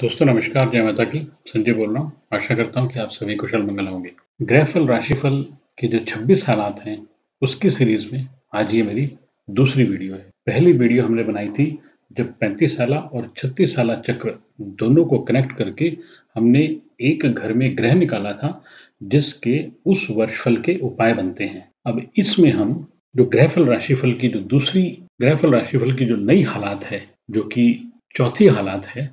दोस्तों नमस्कार जय माता की संजय बोल रहा हूँ आशा करता हूँ कि आप सभी कुशल मंगल होंगे ग्रहफल राशिफल के जो 26 हालात हैं उसकी सीरीज में आज ये मेरी दूसरी वीडियो है पहली वीडियो हमने बनाई थी जब पैंतीस साल और छत्तीस साल चक्र दोनों को कनेक्ट करके हमने एक घर में ग्रह निकाला था जिसके उस वर्षफल के उपाय बनते हैं अब इसमें हम जो ग्रहफल राशिफल की जो दूसरी ग्रहफल राशिफल की जो नई हालात है जो कि चौथी हालात है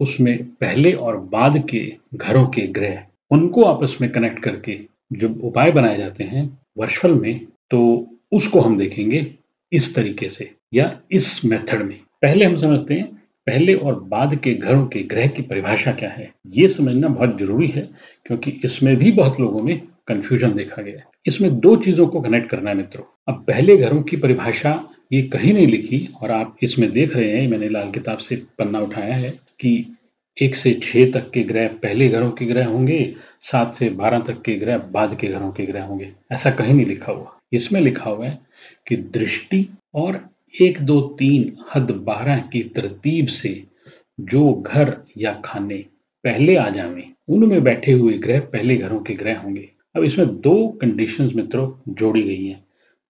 उसमें पहले और बाद के घरों के ग्रह उनको आपस में कनेक्ट करके जो उपाय बनाए जाते हैं वर्षफल में तो उसको हम देखेंगे इस तरीके से या इस मेथड में पहले हम समझते हैं पहले और बाद के घरों के ग्रह की परिभाषा क्या है ये समझना बहुत जरूरी है क्योंकि इसमें भी बहुत लोगों में कंफ्यूजन देखा गया इसमें दो चीजों को कनेक्ट करना है मित्रों अब पहले घरों की परिभाषा ये कहीं नहीं लिखी और आप इसमें देख रहे हैं मैंने लाल किताब से पन्ना उठाया है कि एक से छह तक के ग्रह पहले घरों के ग्रह होंगे सात से बारह तक के ग्रह बाद के घरों के ग्रह होंगे ऐसा कहीं नहीं लिखा हुआ इसमें लिखा हुआ है कि दृष्टि और एक दो तीन हद बारह की तरतीब से जो घर या खाने पहले आ जावे उनमें बैठे हुए ग्रह पहले घरों के ग्रह होंगे अब इसमें दो कंडीशंस मित्रों जोड़ी गई हैं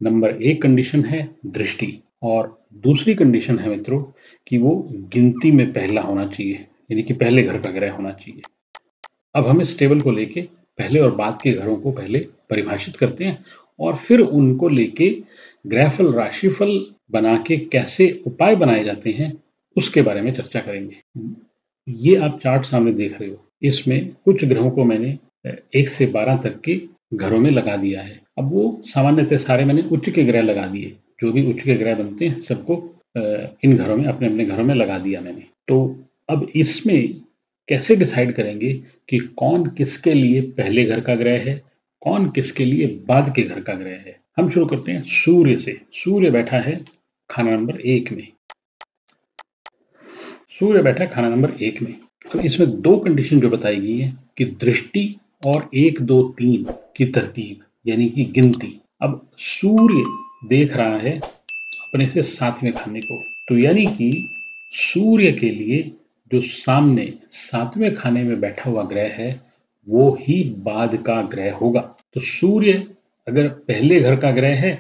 नंबर एक कंडीशन है दृष्टि और दूसरी कंडीशन है मित्रों कि वो गिनती में पहला होना चाहिए यानी कि पहले घर का ग्रह होना चाहिए अब हम इस टेबल को लेके पहले और बाद के घरों को पहले परिभाषित करते हैं और फिर उनको लेके ग्रहफल राशिफल बना के कैसे उपाय बनाए जाते हैं उसके बारे में चर्चा करेंगे ये आप चार्ट सामने देख रहे हो इसमें कुछ ग्रहों को मैंने एक से बारह तक के घरों में लगा दिया है अब वो सामान्यतः सारे मैंने उच्च के ग्रह लगा दिए जो भी उच्च के ग्रह बनते हैं सबको इन घरों में अपने अपने घरों में लगा दिया मैंने तो अब इसमें कैसे डिसाइड करेंगे कि कौन किसके लिए पहले घर का ग्रह है कौन किसके लिए बाद के घर का ग्रह है हम शुरू करते हैं सूर्य से सूर्य बैठा है खाना नंबर एक में सूर्य बैठा है खाना नंबर एक में अब इसमें दो कंडीशन जो बताई गई है कि दृष्टि और एक दो तीन की तरतीब यानी कि गिनती अब सूर्य देख रहा है अपने से सातवें खाने को तो यानी कि सूर्य के लिए जो सामने सातवें खाने में बैठा हुआ ग्रह है वो ही बाद का ग्रह होगा तो सूर्य अगर पहले घर का ग्रह है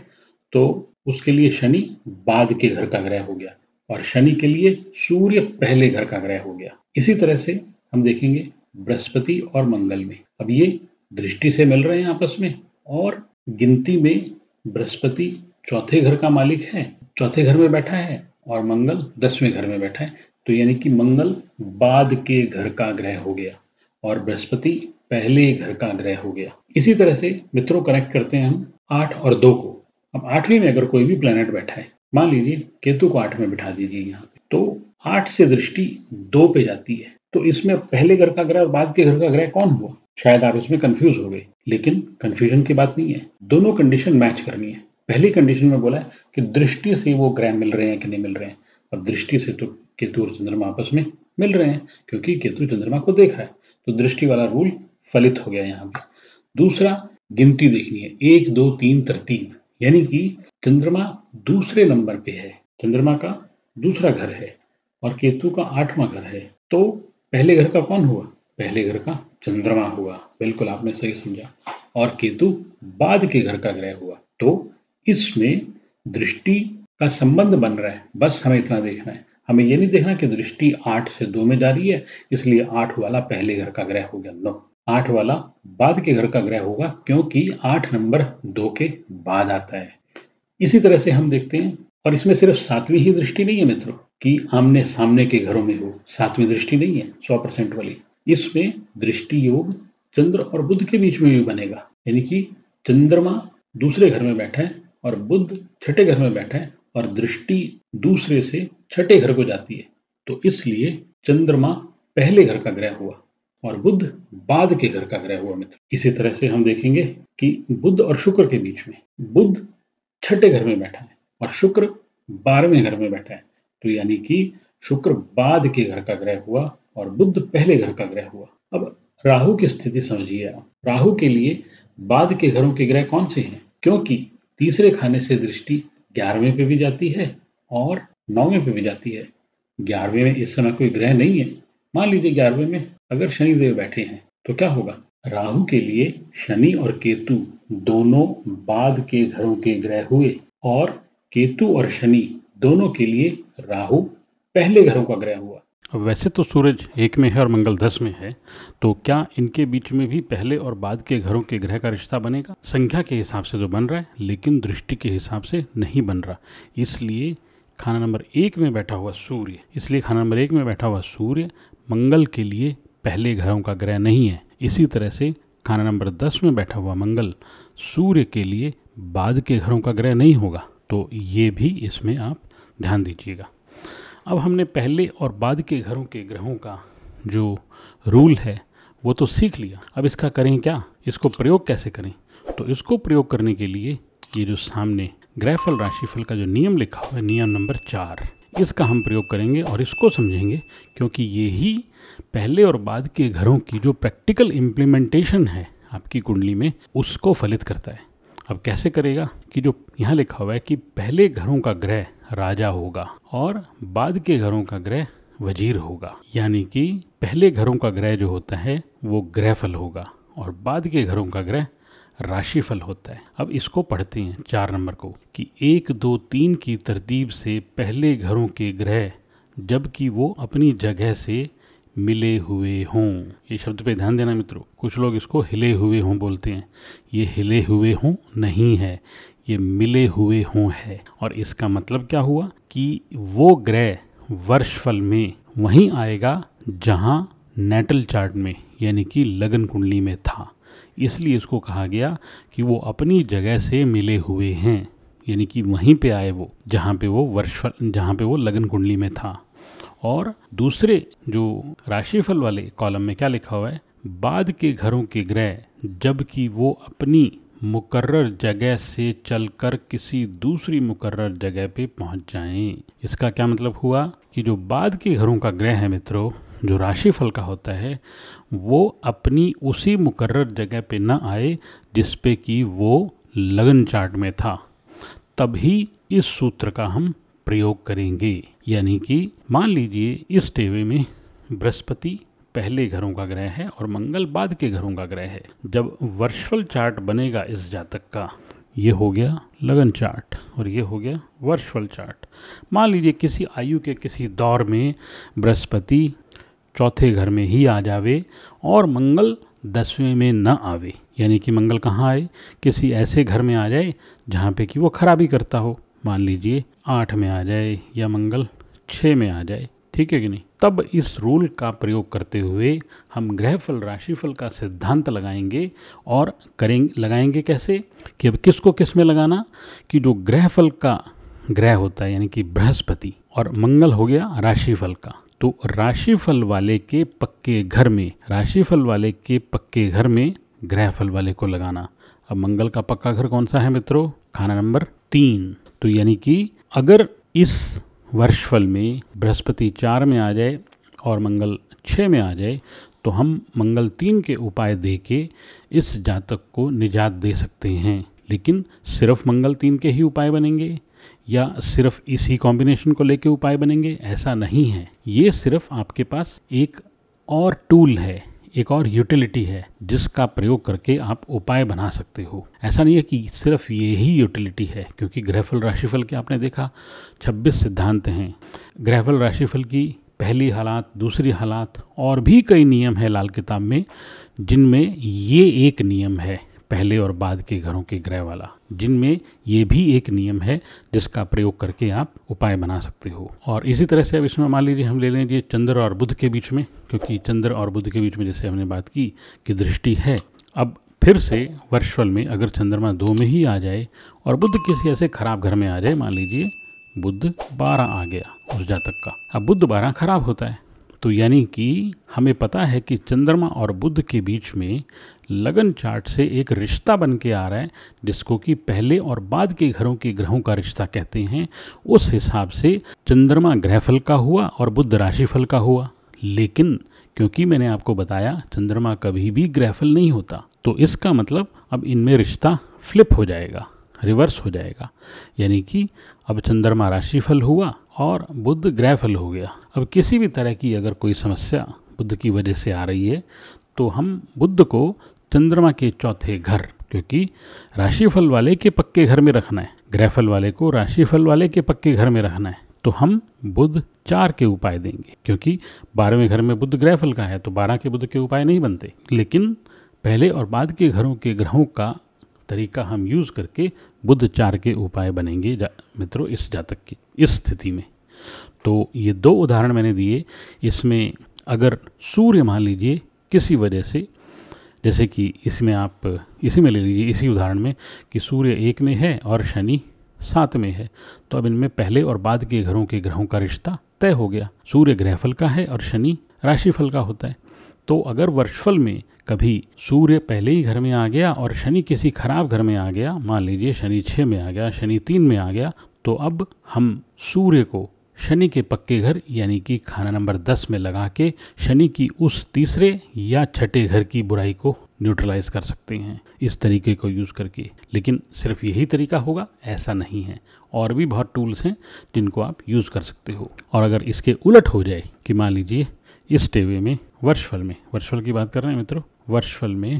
तो उसके लिए शनि बाद के घर का ग्रह हो गया और शनि के लिए सूर्य पहले घर का ग्रह हो गया इसी तरह से हम देखेंगे बृहस्पति और मंगल में अब ये दृष्टि से मिल रहे हैं आपस में और गिनती में बृहस्पति चौथे घर का मालिक है चौथे घर में बैठा है और मंगल दसवें घर में बैठा है तो यानी कि मंगल बाद के घर का ग्रह हो गया और बृहस्पति पहले घर का ग्रह हो गया इसी तरह से मित्रों कनेक्ट करते हैं हम आठ और दो को अब आठवीं में अगर कोई भी प्लेनेट बैठा है मान लीजिए केतु को आठ में बिठा दीजिए यहाँ पे तो आठ से दृष्टि दो पे जाती है तो इसमें पहले घर का ग्रह और बाद के घर का ग्रह कौन हुआ शायद आप इसमें कंफ्यूज हो गए लेकिन कंफ्यूजन की बात नहीं है दोनों कंडीशन मैच करनी है पहली कंडीशन में बोला है कि दृष्टि से वो ग्रह मिल रहे हैं कि नहीं मिल रहे हैं और दृष्टि से तो केतु और चंद्रमा आपस में मिल रहे हैं क्योंकि केतु चंद्रमा को देख रहा है तो दृष्टि वाला रूल फलित हो गया यहाँ पे दूसरा गिनती देखनी है एक दो तीन तरतीब यानी कि चंद्रमा दूसरे नंबर पे है चंद्रमा का दूसरा घर है और केतु का आठवां घर है तो पहले घर का कौन हुआ पहले घर का चंद्रमा हुआ बिल्कुल आपने सही समझा और केतु बाद के घर का ग्रह हुआ तो इसमें दृष्टि का संबंध बन रहा है बस हमें इतना देखना है हमें यह नहीं देखना कि दृष्टि आठ से दो में जा रही है इसलिए आठ वाला पहले घर का ग्रह हो गया नो आठ वाला बाद के घर का ग्रह होगा क्योंकि आठ नंबर दो के बाद आता है इसी तरह से हम देखते हैं और इसमें सिर्फ सातवीं ही दृष्टि नहीं है मित्रों कि आमने सामने के घरों में हो सातवीं दृष्टि नहीं है सौ परसेंट वाली इसमें दृष्टि योग चंद्र और बुद्ध के बीच में भी बनेगा यानी कि चंद्रमा दूसरे घर में बैठा है और बुद्ध छठे घर में बैठा है और दृष्टि दूसरे से छठे घर को जाती है तो इसलिए चंद्रमा पहले घर का ग्रह हुआ और बुद्ध बाद के घर का ग्रह हुआ मित्र इसी तरह से हम देखेंगे कि बुद्ध और शुक्र के बीच में बुद्ध छठे घर में बैठा है और शुक्र बारहवें घर में बैठा है तो यानी कि शुक्र बाद के घर का ग्रह हुआ और बुद्ध पहले घर का ग्रह हुआ अब राहु की स्थिति समझिए आप राहु के लिए बाद के घरों के ग्रह कौन से हैं क्योंकि तीसरे खाने से दृष्टि ग्यारहवें पे भी जाती है और नौवें पे भी जाती है ग्यारहवें में इस समय कोई ग्रह नहीं है मान लीजिए ग्यारहवें में अगर शनिदेव बैठे हैं तो क्या होगा राहु के लिए शनि और केतु दोनों बाद के घरों के ग्रह हुए और केतु और शनि दोनों के लिए राहु पहले घरों का ग्रह हुआ वैसे तो सूरज एक में है और मंगल दस में है तो क्या इनके बीच में भी पहले और बाद के घरों के ग्रह का रिश्ता बनेगा संख्या के हिसाब से तो बन रहा है लेकिन दृष्टि के हिसाब से नहीं बन रहा इसलिए खाना नंबर एक में बैठा हुआ सूर्य इसलिए खाना नंबर एक में बैठा हुआ सूर्य मंगल के लिए पहले घरों का ग्रह नहीं है इसी तरह से खाना नंबर दस में बैठा हुआ मंगल सूर्य के लिए बाद के घरों का ग्रह नहीं होगा तो ये भी इसमें आप ध्यान दीजिएगा अब हमने पहले और बाद के घरों के ग्रहों का जो रूल है वो तो सीख लिया अब इसका करें क्या इसको प्रयोग कैसे करें तो इसको प्रयोग करने के लिए ये जो सामने ग्रहफल राशिफल का जो नियम लिखा हुआ है नियम नंबर चार इसका हम प्रयोग करेंगे और इसको समझेंगे क्योंकि ये ही पहले और बाद के घरों की जो प्रैक्टिकल इम्प्लीमेंटेशन है आपकी कुंडली में उसको फलित करता है अब कैसे करेगा कि जो यहाँ लिखा हुआ है कि पहले घरों का ग्रह राजा होगा और बाद के घरों का ग्रह वजीर होगा यानी कि पहले घरों का ग्रह जो होता है वो ग्रह फल होगा और बाद के घरों का ग्रह राशिफल होता है अब इसको पढ़ते हैं चार नंबर को कि एक दो तीन की तरतीब से पहले घरों के ग्रह जबकि वो अपनी जगह से मिले हुए हों ये शब्द पे ध्यान देना मित्रों कुछ लोग इसको हिले हुए हों बोलते हैं ये हिले हुए हों नहीं है ये मिले हुए हों है और इसका मतलब क्या हुआ कि वो ग्रह वर्षफल में वहीं आएगा जहाँ नेटल चार्ट में यानी कि लगन कुंडली में था इसलिए इसको कहा गया कि वो अपनी जगह से मिले हुए हैं यानी कि वहीं पे आए वो जहाँ पे वो वर्षफल जहाँ पे वो लगन कुंडली में था और दूसरे जो राशिफल वाले कॉलम में क्या लिखा हुआ है बाद के घरों के ग्रह जबकि वो अपनी मुकर्र जगह से चलकर किसी दूसरी मुकर्र जगह पे पहुंच जाएं इसका क्या मतलब हुआ कि जो बाद के घरों का ग्रह है मित्रों जो राशिफल का होता है वो अपनी उसी मुकर्र जगह पे ना आए जिस पे कि वो लगन चार्ट में था तभी इस सूत्र का हम प्रयोग करेंगे यानी कि मान लीजिए इस टेवे में बृहस्पति पहले घरों का ग्रह है और मंगल बाद के घरों का ग्रह है जब वर्षफल चार्ट बनेगा इस जातक का ये हो गया लगन चार्ट और ये हो गया वर्षफल चार्ट मान लीजिए किसी आयु के किसी दौर में बृहस्पति चौथे घर में ही आ जावे और मंगल दसवें में न आवे यानी कि मंगल कहाँ आए किसी ऐसे घर में आ जाए जहाँ पे कि वो खराबी करता हो मान लीजिए आठ में आ जाए या मंगल छः में आ जाए ठीक है कि नहीं तब इस रूल का प्रयोग करते हुए हम ग्रहफल राशिफल का सिद्धांत लगाएंगे और करेंगे लगाएंगे कैसे कि अब किसको किस में लगाना कि जो ग्रहफल का ग्रह होता है यानी कि बृहस्पति और मंगल हो गया राशिफल का तो राशिफल वाले के पक्के घर में राशिफल वाले के पक्के घर में ग्रहफल वाले को लगाना अब मंगल का पक्का घर कौन सा है मित्रों खाना नंबर तीन तो यानी कि अगर इस वर्षफल में बृहस्पति चार में आ जाए और मंगल छः में आ जाए तो हम मंगल तीन के उपाय दे के इस जातक को निजात दे सकते हैं लेकिन सिर्फ मंगल तीन के ही उपाय बनेंगे या सिर्फ इसी कॉम्बिनेशन को लेके उपाय बनेंगे ऐसा नहीं है ये सिर्फ आपके पास एक और टूल है एक और यूटिलिटी है जिसका प्रयोग करके आप उपाय बना सकते हो ऐसा नहीं है कि सिर्फ ये ही यूटिलिटी है क्योंकि ग्रहफल राशिफल के आपने देखा 26 सिद्धांत हैं ग्रहफल राशिफल की पहली हालात दूसरी हालात और भी कई नियम है लाल किताब में जिनमें ये एक नियम है पहले और बाद के घरों के ग्रह वाला जिनमें ये भी एक नियम है जिसका प्रयोग करके आप उपाय बना सकते हो और इसी तरह से अब इसमें मान लीजिए हम ले ये चंद्र और बुध के बीच में क्योंकि चंद्र और बुध के बीच में जैसे हमने बात की कि दृष्टि है अब फिर से वर्षवल में अगर चंद्रमा दो में ही आ जाए और बुद्ध किसी ऐसे खराब घर में आ जाए मान लीजिए बुद्ध बारह आ गया उस जातक का अब बुद्ध बारह खराब होता है तो यानी कि हमें पता है कि चंद्रमा और बुद्ध के बीच में लगन चार्ट से एक रिश्ता बन के आ रहा है जिसको कि पहले और बाद के घरों के ग्रहों का रिश्ता कहते हैं उस हिसाब से चंद्रमा ग्रहफल का हुआ और बुद्ध राशिफल का हुआ लेकिन क्योंकि मैंने आपको बताया चंद्रमा कभी भी ग्रहफल नहीं होता तो इसका मतलब अब इनमें रिश्ता फ्लिप हो जाएगा रिवर्स हो जाएगा यानी कि अब चंद्रमा राशिफल हुआ और बुद्ध ग्रहफल हो गया अब किसी भी तरह की अगर कोई समस्या बुद्ध की वजह से आ रही है तो हम बुद्ध को चंद्रमा के चौथे घर क्योंकि राशिफल वाले के पक्के घर में रखना है ग्रहफल वाले को राशिफल वाले के पक्के घर में रखना है तो हम बुध चार के उपाय देंगे क्योंकि बारहवें घर में बुद्ध ग्रहफल का है तो बारह के बुध के उपाय नहीं बनते लेकिन पहले और बाद के घरों के ग्रहों का तरीका हम यूज़ करके बुध चार के उपाय बनेंगे मित्रों इस जातक की इस स्थिति में तो ये दो उदाहरण मैंने दिए इसमें अगर सूर्य मान लीजिए किसी वजह से जैसे कि इसमें आप इसी में ले लीजिए इसी उदाहरण में कि सूर्य एक में है और शनि सात में है तो अब इनमें पहले और बाद के घरों के ग्रहों का रिश्ता तय हो गया सूर्य ग्रहफल का है और शनि राशिफल का होता है तो अगर वर्षफल में कभी सूर्य पहले ही घर में आ गया और शनि किसी खराब घर में आ गया मान लीजिए शनि छः में आ गया शनि तीन में आ गया तो अब हम सूर्य को शनि के पक्के घर यानी कि खाना नंबर दस में लगा के शनि की उस तीसरे या छठे घर की बुराई को न्यूट्रलाइज कर सकते हैं इस तरीके को यूज़ करके लेकिन सिर्फ यही तरीका होगा ऐसा नहीं है और भी बहुत टूल्स हैं जिनको आप यूज़ कर सकते हो और अगर इसके उलट हो जाए कि मान लीजिए इस टेवे में वर्षफल में वर्षफल की बात कर रहे हैं मित्रों वर्षफल में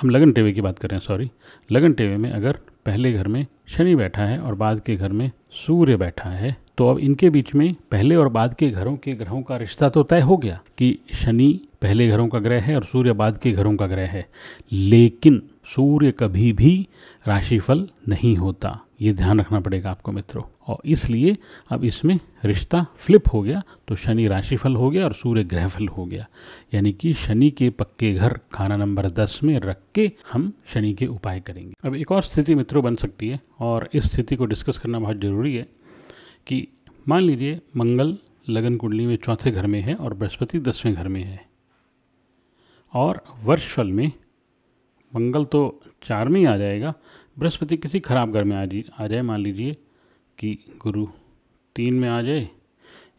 हम लगन टेवे की बात कर रहे हैं सॉरी लगन टेवे में अगर पहले घर में शनि बैठा है और बाद के घर में सूर्य बैठा है तो अब इनके बीच में पहले और बाद के घरों के ग्रहों का रिश्ता तो तय हो गया कि शनि पहले घरों का ग्रह है और सूर्य बाद के घरों का ग्रह है लेकिन सूर्य कभी भी राशिफल नहीं होता ये ध्यान रखना पड़ेगा आपको मित्रों और इसलिए अब इसमें रिश्ता फ्लिप हो गया तो शनि राशिफल हो गया और सूर्य ग्रहफल हो गया यानी कि शनि के पक्के घर खाना नंबर दस में रख के हम शनि के उपाय करेंगे अब एक और स्थिति मित्रों बन सकती है और इस स्थिति को डिस्कस करना बहुत ज़रूरी है कि मान लीजिए मंगल लगन कुंडली में चौथे घर में है और बृहस्पति दसवें घर में है और वर्षफल में मंगल तो चार में ही आ जाएगा बृहस्पति किसी खराब घर में आ जी आ जाए मान लीजिए कि गुरु तीन में आ जाए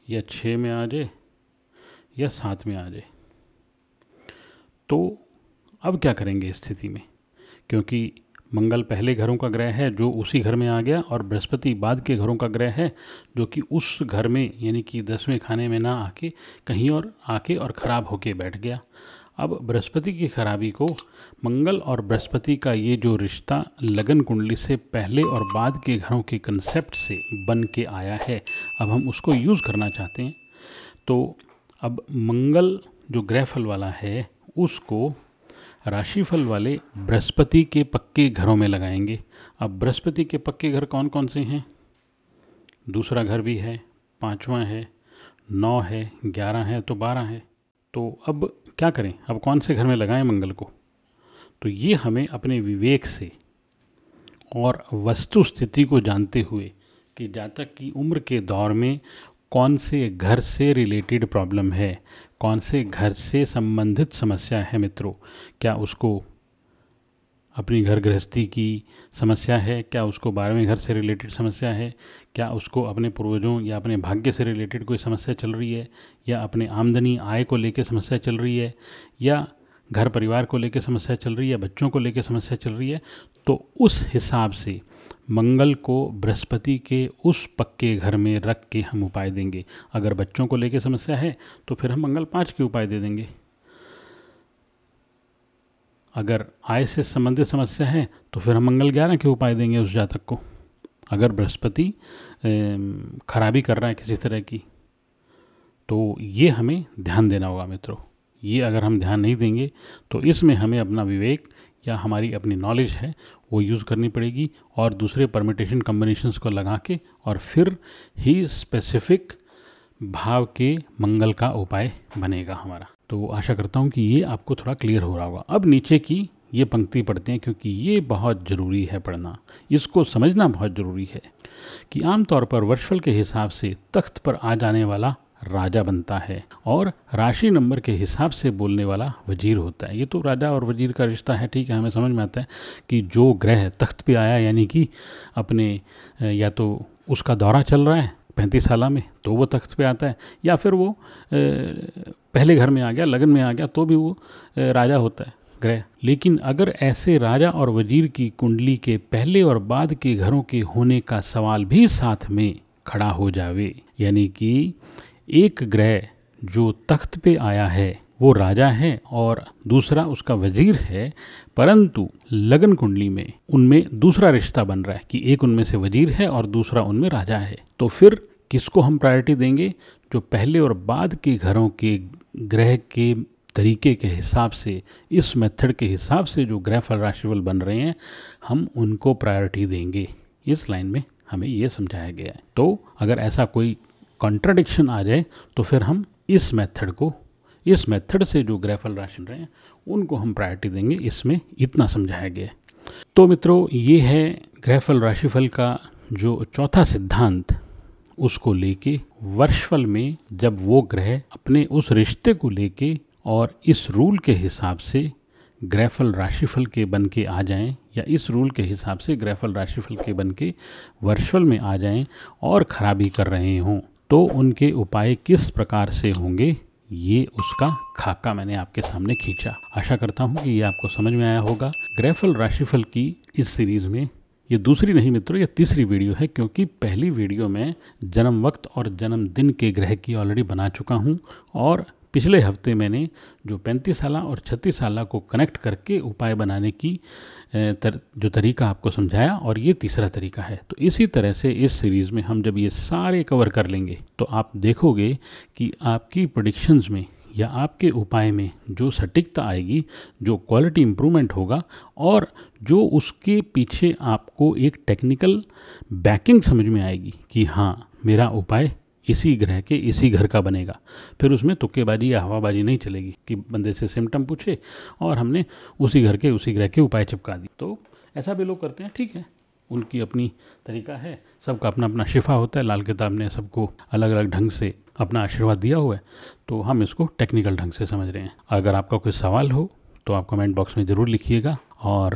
या छः में आ जाए या सात में आ जाए तो अब क्या करेंगे स्थिति में क्योंकि मंगल पहले घरों का ग्रह है जो उसी घर में आ गया और बृहस्पति बाद के घरों का ग्रह है जो कि उस घर में यानी कि दसवें खाने में ना आके कहीं और आके और ख़राब होके बैठ गया अब बृहस्पति की खराबी को मंगल और बृहस्पति का ये जो रिश्ता लगन कुंडली से पहले और बाद के घरों के कंसेप्ट से बन के आया है अब हम उसको यूज़ करना चाहते हैं तो अब मंगल जो ग्रहफल वाला है उसको राशिफल वाले बृहस्पति के पक्के घरों में लगाएंगे अब बृहस्पति के पक्के घर कौन कौन से हैं दूसरा घर भी है पाँचवा है नौ है ग्यारह है तो बारह है तो अब क्या करें अब कौन से घर में लगाएं मंगल को तो ये हमें अपने विवेक से और वस्तु स्थिति को जानते हुए कि जातक की उम्र के दौर में कौन से घर से रिलेटेड प्रॉब्लम है कौन से घर से संबंधित समस्या है मित्रों क्या उसको अपनी घर गृहस्थी की समस्या है क्या उसको बारहवें घर से रिलेटेड समस्या है क्या उसको अपने पूर्वजों या अपने भाग्य से रिलेटेड कोई समस्या चल रही है या अपने आमदनी आय को लेकर समस्या चल रही है या घर परिवार को लेकर समस्या चल रही है बच्चों को लेकर समस्या चल रही है तो उस हिसाब से मंगल को बृहस्पति के उस पक्के घर में रख के हम उपाय देंगे अगर बच्चों को लेकर समस्या है तो फिर हम मंगल पाँच के उपाय दे देंगे अगर आय से संबंधित समस्या है तो फिर हम मंगल ग्यारह के उपाय देंगे उस जातक को अगर बृहस्पति खराबी कर रहा है किसी तरह की तो ये हमें ध्यान देना होगा मित्रों ये अगर हम ध्यान नहीं देंगे तो इसमें हमें अपना विवेक या हमारी अपनी नॉलेज है वो यूज़ करनी पड़ेगी और दूसरे परमिटेशन कम्बिनेशन को लगा के और फिर ही स्पेसिफिक भाव के मंगल का उपाय बनेगा हमारा तो आशा करता हूँ कि ये आपको थोड़ा क्लियर हो रहा होगा अब नीचे की ये पंक्ति पढ़ते हैं क्योंकि ये बहुत ज़रूरी है पढ़ना इसको समझना बहुत ज़रूरी है कि आमतौर पर वर्षफल के हिसाब से तख्त पर आ जाने वाला राजा बनता है और राशि नंबर के हिसाब से बोलने वाला वजीर होता है ये तो राजा और वजीर का रिश्ता है ठीक है हमें समझ में आता है कि जो ग्रह तख्त पे आया यानी कि अपने या तो उसका दौरा चल रहा है पैंतीस साल में तो वो तख्त पे आता है या फिर वो पहले घर में आ गया लगन में आ गया तो भी वो राजा होता है ग्रह लेकिन अगर ऐसे राजा और वजीर की कुंडली के पहले और बाद के घरों के होने का सवाल भी साथ में खड़ा हो जावे यानी कि एक ग्रह जो तख्त पे आया है वो राजा है और दूसरा उसका वजीर है परंतु लगन कुंडली में उनमें दूसरा रिश्ता बन रहा है कि एक उनमें से वजीर है और दूसरा उनमें राजा है तो फिर किसको हम प्रायोरिटी देंगे जो पहले और बाद के घरों के ग्रह के तरीके के हिसाब से इस मेथड के हिसाब से जो ग्रह फल राशिफल बन रहे हैं हम उनको प्रायोरिटी देंगे इस लाइन में हमें ये समझाया गया है तो अगर ऐसा कोई कॉन्ट्राडिक्शन आ जाए तो फिर हम इस मेथड को इस मेथड से जो ग्रेफल राशन रहे हैं उनको हम प्रायोरिटी देंगे इसमें इतना समझाया गया तो मित्रों ये है ग्रहफल राशिफल का जो चौथा सिद्धांत उसको लेके वर्षफल में जब वो ग्रह अपने उस रिश्ते को लेके और इस रूल के हिसाब से ग्रहफल राशिफल के बन के आ जाएं या इस रूल के हिसाब से ग्रहफल राशिफल के बन के वर्षफल में आ जाएं और ख़राबी कर रहे हों तो उनके उपाय किस प्रकार से होंगे ये उसका खाका मैंने आपके सामने खींचा आशा करता हूँ कि ये आपको समझ में आया होगा ग्रहफल राशिफल की इस सीरीज़ में ये दूसरी नहीं मित्रों ये तीसरी वीडियो है क्योंकि पहली वीडियो में जन्म वक्त और जन्मदिन के ग्रह की ऑलरेडी बना चुका हूँ और पिछले हफ्ते मैंने जो पैंतीस साल और छत्तीस साल को कनेक्ट करके उपाय बनाने की तर, जो तरीका आपको समझाया और ये तीसरा तरीका है तो इसी तरह से इस सीरीज़ में हम जब ये सारे कवर कर लेंगे तो आप देखोगे कि आपकी प्रोडिक्शंस में या आपके उपाय में जो सटीकता आएगी जो क्वालिटी इम्प्रूवमेंट होगा और जो उसके पीछे आपको एक टेक्निकल बैकिंग समझ में आएगी कि हाँ मेरा उपाय इसी ग्रह के इसी घर का बनेगा फिर उसमें तुक्केबाजी या हवाबाजी नहीं चलेगी कि बंदे से सिम्टम पूछे और हमने उसी घर के उसी ग्रह के उपाय चिपका दिए तो ऐसा भी लोग करते हैं ठीक है उनकी अपनी तरीका है सबका अपना अपना शिफा होता है लाल किताब ने सबको अलग अलग ढंग से अपना आशीर्वाद दिया हुआ है तो हम इसको टेक्निकल ढंग से समझ रहे हैं अगर आपका कोई सवाल हो तो आप कमेंट बॉक्स में ज़रूर लिखिएगा और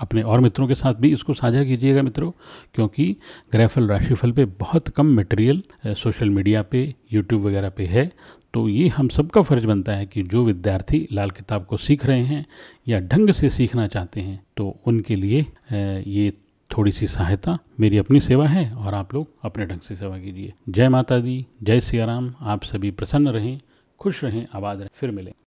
अपने और मित्रों के साथ भी इसको साझा कीजिएगा मित्रों क्योंकि ग्रहफल राशिफल पे बहुत कम मटेरियल सोशल मीडिया पे यूट्यूब वगैरह पे है तो ये हम सबका फ़र्ज बनता है कि जो विद्यार्थी लाल किताब को सीख रहे हैं या ढंग से सीखना चाहते हैं तो उनके लिए ये थोड़ी सी सहायता मेरी अपनी सेवा है और आप लोग अपने ढंग से सेवा कीजिए जय माता दी जय सियाराम आप सभी प्रसन्न रहें खुश रहें आबाद रहें फिर मिलें